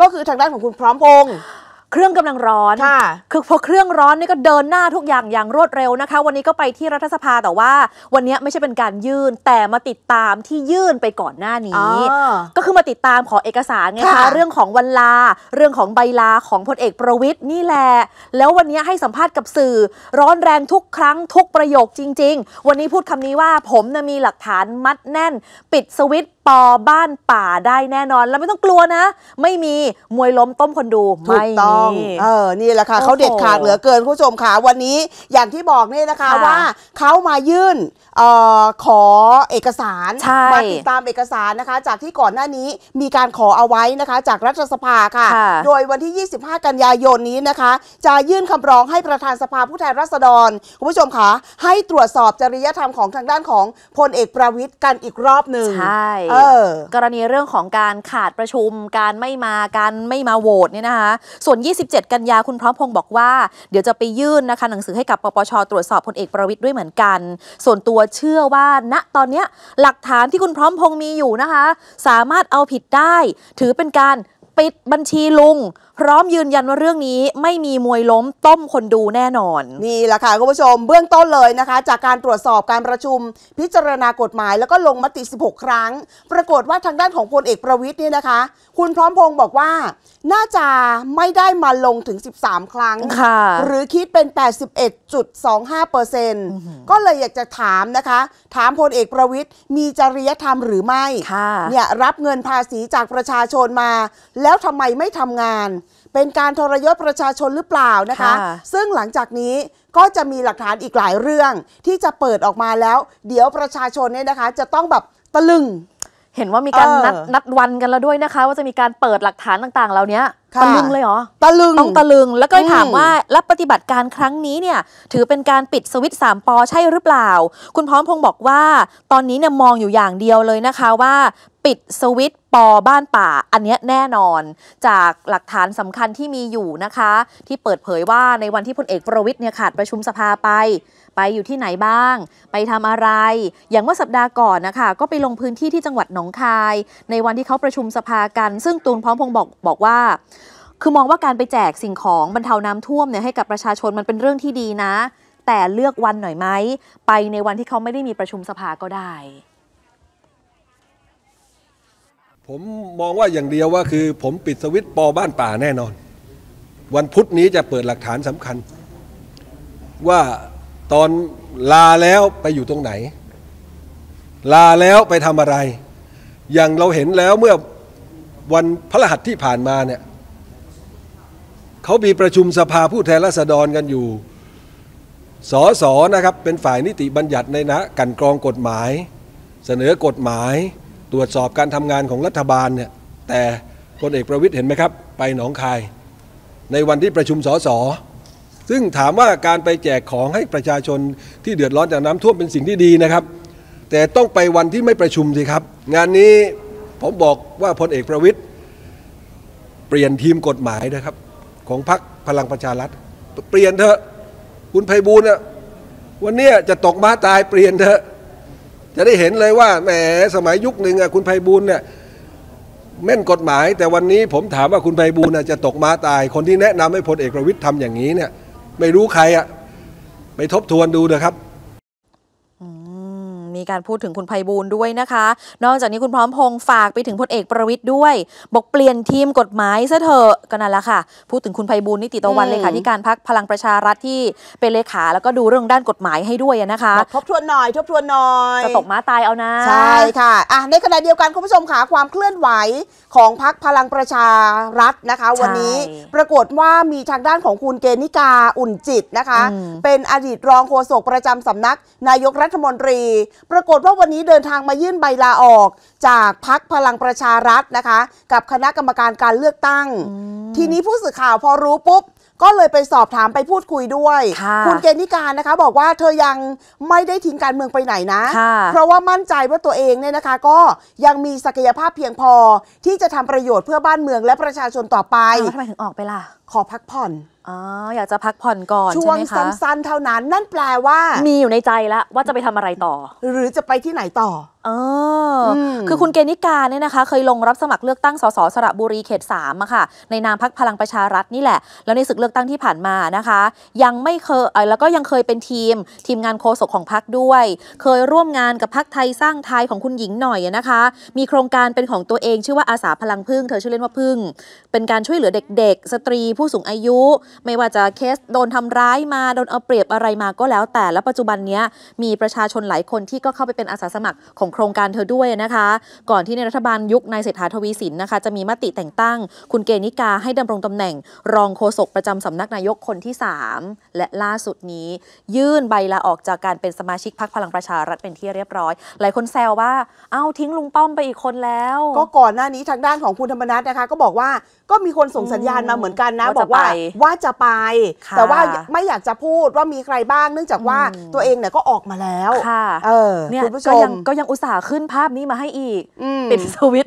ก็คือทางด้านของคุณพร้อมพงษ์เครื่องกำลังร้อนค่ะคือพอเครื่องร้อนนี่ก็เดินหน้าทุกอย่าง อย่างรวดเร็วนะคะ วันนี้ก็ไปที่รัฐสภาแต่ว่า วันนี้ไม่ใช่เป็นการยื่นแต่มาติดตามที่ยื่นไปก่อนหน้านี้ ก็คือมาติดตามขอเอกสารไงคะเรื่องของวันลา เรื่องของใบลาของพลเอกประวิทย์นี่แหละแล้ววันนี้ให้สัมภาษณ์กับสื่อร้อนแรงทุกครั้งทุกประโยคจริง ๆ วันนี้พูดคำนี้ว่าผมนะมีหลักฐานมัดแน่น ปิดสวิตปอบ้านป่า ได้แน่นอน แล้วไม่ต้องกลัวนะ ไม่มีมวยล้มต้มคนดูถูไม่กต้องเออนี่แหละค่ะเขาเด็ดขาดเหลือเกิน คุณผู้ชมค่ะวันนี้อย่างที่บอกเนี่ยนะคะคะว่า เขามายื่นออขอเอกสาร มาติดตามเอกสารนะคะ จากที่ก่อนหน้านี้มีการขอเอาไว้นะคะ จากรัฐสภาค่ะคะโดยวันที่ 25 กันยายนนี้นะคะ จะยื่นคำร้องให้ประธานสภาผู้แทนราษฎรคุณผู้ชมค่ะให้ตรวจสอบจริยธรรมของทางด้านของพลเอกประวิตยกันอีกรอบหนึ่งใช่กรณีเรื่องของการขาดประชุมการไม่มาการไม่มาโหวตเนี่ยนะคะ ส่วน 27 กันยาคุณพร้อมพงศ์บอกว่า เดี๋ยวจะไปยื่นนะคะ หนังสือให้กับปปช ตรวจสอบพลเอกประวิตยด้วยเหมือนกัน ส่วนตัวเชื่อว่า ณ ตอนนี้ หลักฐานที่คุณพร้อมพงศ์มีอยู่นะคะ สามารถเอาผิดได้ ถือเป็นการปิดบัญชีลุงพร้อมยืนยันว่าเรื่องนี้ไม่มีมวยล้มต้มคนดูแน่นอน นี่แหละค่ะ คุณผู้ชมเบื้องต้นเลยนะคะ จากการตรวจสอบการประชุมพิจารณากฎหมายแล้วก็ลงมติ 16 ครั้ง ปรากฏว่าทางด้านของพลเอกประวิทย์เนี่ยนะคะ คุณพร้อมพงศ์บอกว่า น่าจะไม่ได้มาลงถึง 13 ครั้ง หรือคิดเป็น 81.25%เเปอร์์ซ็นตก็เลยอยากจะถามนะคะ ถามพลเอกประวิทย์มีจริยธรรมหรือไม่เนี่ยรับเงินภาษีจากประชาชนมา แล้วทำไมไม่ทำงานเป็นการทรยศประชาชนหรือเปล่านะคะ ซึ่งหลังจากนี้ก็จะมีหลักฐานอีกหลายเรื่องที่จะเปิดออกมาแล้ว เดี๋ยวประชาชนเนี่ยนะคะ จะต้องแบบตะลึงเห็นว่ามีการนัดนัดวันกันแล้วด้วยนะคะ ว่าจะมีการเปิดหลักฐานต่างๆเหล่านี้ตะลึงเลยเหรอตะลึงต้องตะลึงแล้วก็ถามว่ารับปฏิบัติการครั้งนี้เนี่ยถือเป็นการปิดสวิตสามปอใช่หรือเปล่า คุณพร้อมพงศ์บอกว่าตอนนี้เนี่ยมองอยู่อย่างเดียวเลยนะคะว่าปิดสวิตปอบ้านป่าอันนี้แน่นอน จากหลักฐานสำคัญที่มีอยู่นะคะ ที่เปิดเผยว่าในวันที่พลเอกประวิทย์เนี่ยขาดประชุมสภาไปไปอยู่ที่ไหนบ้าง ไปทำอะไร อย่างเมื่อสัปดาห์ก่อนนะคะ ก็ไปลงพื้นที่ที่จังหวัดหนองคาย ในวันที่เขาประชุมสภากัน ซึ่งตูนพร้อมพงบอก บอกว่า คือมองว่าการไปแจกสิ่งของบรรเทาน้ำท่วมเนี่ยให้กับประชาชนมันเป็นเรื่องที่ดีนะ แต่เลือกวันหน่อยไหมไปในวันที่เขาไม่ได้มีประชุมสภาก็ได้ผมมองว่าอย่างเดียวว่าคือผมปิดสวิตปอบ้านป่าแน่นอน วันพุธนี้จะเปิดหลักฐานสำคัญ ว่าตอนลาแล้วไปอยู่ตรงไหน ลาแล้วไปทำอะไร อย่างเราเห็นแล้วเมื่อวันพระรหัสที่ผ่านมาเนี่ยเขามีประชุมสภาผู้แทนราษฎรกันอยู่สอสอนะครับเป็นฝ่ายนิติบัญญัติในนะกันกรองกฎหมาย เสนอกฎหมายตรวจสอบการทำงานของรัฐบาลเนี่ยแต่พลเอกประวิทย์เห็นไหมครับ ไปหนองคาย ในวันที่ประชุมสสซึ่งถามว่าการไปแจกของให้ประชาชนที่เดือดร้อนจากน้ำท่วมเป็นสิ่งที่ดีนะครับ แต่ต้องไปวันที่ไม่ประชุมสิครับ งานนี้ผมบอกว่าพลเอกประวิทย์เปลี่ยนทีมกฎหมายนะครับ ของพรรคพลังประชารัฐ เปลี่ยนเถอะคุณไพบูลนะวันนี้จะตกม้าตายเปลี่ยนเถอะจะได้เห็นเลยว่าแหมสมัยยุคหนึ่งคุณไพบูลเนี่ยแม่นกฎหมายแต่วันนี้ผมถามว่าคุณไพบูลจะตกมาตาย คนที่แนะนำให้พลเอกประวิตยทำอย่างนี้เนี่ย ไม่รู้ใครอะไปทบทวนดูเอะครับีการพูดถึงคุณไพบูลด้วยนะคะ นอกจากนี้คุณพร้อมพงษ์ฝากไปถึงพลเอกประวิทย์ด้วยบอกเปลี่ยนทีมกฎหมายซะเถอะก็นั่นแหละค่ะ พูดถึงคุณไพบูลนิติตะวันเลขาธิการพักพลังประชารัฐที่เป็นเลขาแล้วก็ดูเรื่องด้านกฎหมายให้ด้วยนะคะทบทวนหน่อย ทบทวนหน่อยจะตกม้าตายเอานะใช่ค่ะอ่ะในขณะเดียวกันคุณผู้ชมค่ะความเคลื่อนไหวของพักพลังประชารัฐนะคะ วันนี้ปรากฏว่ามีทางด้านของคุณเกณิกาอุ่นจิตนะคะ เป็นอดีตรองโฆษกประจำสำนัก นายกรัฐมนตรีปรากฏว่าวันนี้เดินทางมายื่นใบลาออกจากพักพลังประชารัฐนะคะ กับคณะกรรมการการเลือกตั้ง ทีนี้ผู้สื่อข่าวพอรู้ปุ๊บ ก็เลยไปสอบถามไปพูดคุยด้วย คุณเกณฑนิการนะคะบอกว่าเธอยังไม่ได้ทิ้งการเมืองไปไหนนะ เพราะว่ามั่นใจว่าตัวเองเนี่ยนะคะก็ยังมีศักยภาพเพียงพอที่จะทำประโยชน์เพื่อบ้านเมืองและประชาชนต่อไปทำไมถึงออกไปล่ะขอพักผ่อนอ๋ออยากจะพักผ่อนก่อนช่วงใช่ไหมคะสั้นๆเท่านั้นนั่นแปลว่า มีอยู่ในใจแล้ว ว่าจะไปทำอะไรต่อ หรือจะไปที่ไหนต่อ เออคือคุณเกณิกาเนี่ยนะคะ เคยลงรับสมัครเลือกตั้งสสสระบุรีเขตสามอะค่ะในนามพักพลังประชารัฐนี่แหละแล้วในศึกเลือกตั้งที่ผ่านมานะคะ ยังไม่เคยแล้วก็ยังเคยเป็นทีม ทีมงานโฆษกของพักด้วย เคยร่วมงานกับพักไทยสร้างไทยของคุณหญิงหน่อยนะคะ มีโครงการเป็นของตัวเองชื่อว่าอาสาพลังพึ่งเธอชื่อเล่นว่าพึ่งเป็นการช่วยเหลือเด็กๆ สตรีผู้สูงอายุไม่ว่าจะเคสโดนทำร้ายมา โดนเอาเปรียบอะไรมาก็แล้ว แต่และปัจจุบันนี้มีประชาชนหลายคนที่ก็เข้าไปเป็นอาสาสมัครของโครงการเธอด้วยนะคะ ก่อนที่ในรัฐบาลยุคนายเศรษฐาทวีสินนะคะ จะมีมติแต่งตั้งคุณเกณิกาให้ดำรงตำแหน่ง รองโฆษกประจำสำนักนายกคนที่ 3 และล่าสุดนี้ยื่นใบลาออกจากการเป็นสมาชิกพรรคพลังประชารัฐเป็นที่เรียบร้อย หลายคนแซวว่า เอาทิ้งลุงป้อมไปอีกคนแล้ว ก็ก่อนหน้านี้ทางด้านของคุณธรรมนัฐนะคะก็บอกว่าก็มีคนส่งสัญญาณมาเหมือนกันนะบอกว่าว่าจะไป แต่ว่าไม่อยากจะพูดว่ามีใครบ้างเนื่องจากว่าตัวเองเนี่ยก็ออกมาแล้ว ค่ะ เออเนี่ยก็ยังก็ยังอุตส่าห์ขึ้นภาพนี้มาให้อีกปิดสวิต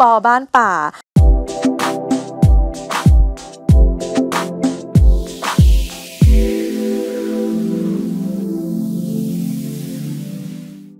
ปอบ้านป่า